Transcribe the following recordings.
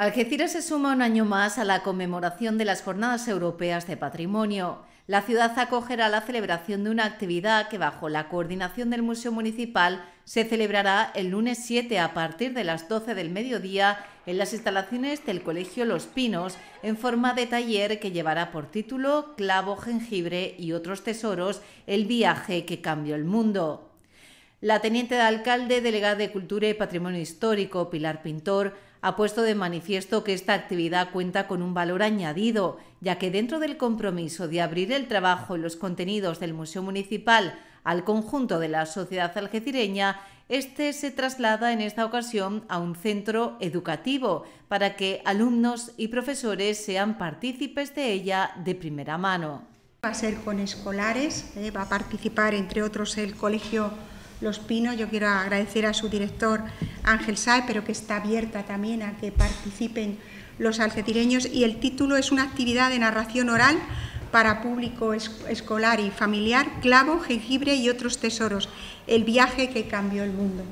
Algeciras se suma un año más a la conmemoración de las Jornadas Europeas de Patrimonio. La ciudad acogerá la celebración de una actividad que bajo la coordinación del Museo Municipal se celebrará el lunes 7 a partir de las 12 del mediodía en las instalaciones del Colegio Los Pinos en forma de taller que llevará por título Clavo, jengibre y otros tesoros, el viaje que cambió el mundo. La teniente de alcalde, delegada de Cultura y Patrimonio Histórico, Pilar Pintor, ha puesto de manifiesto que esta actividad cuenta con un valor añadido, ya que dentro del compromiso de abrir el trabajo y los contenidos del Museo Municipal al conjunto de la sociedad algecireña, este se traslada en esta ocasión a un centro educativo para que alumnos y profesores sean partícipes de ella de primera mano. Va a ser con escolares, eh, va a participar entre otros el Colegio los Pinos. Yo quiero agradecer a su director Ángel Sae, pero que está abierta también a que participen los alcetireños. Y el título es una actividad de narración oral para público escolar y familiar, clavo, jengibre y otros tesoros, el viaje que cambió el mundo.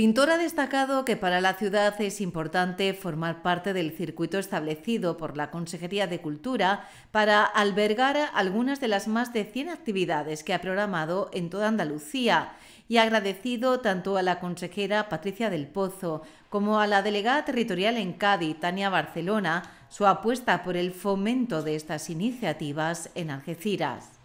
Pintor ha destacado que para la ciudad es importante formar parte del circuito establecido por la Consejería de Cultura para albergar algunas de las más de 100 actividades que ha programado en toda Andalucía y ha agradecido tanto a la consejera Patricia del Pozo como a la delegada territorial en Cádiz, Tania Barcelona, su apuesta por el fomento de estas iniciativas en Algeciras.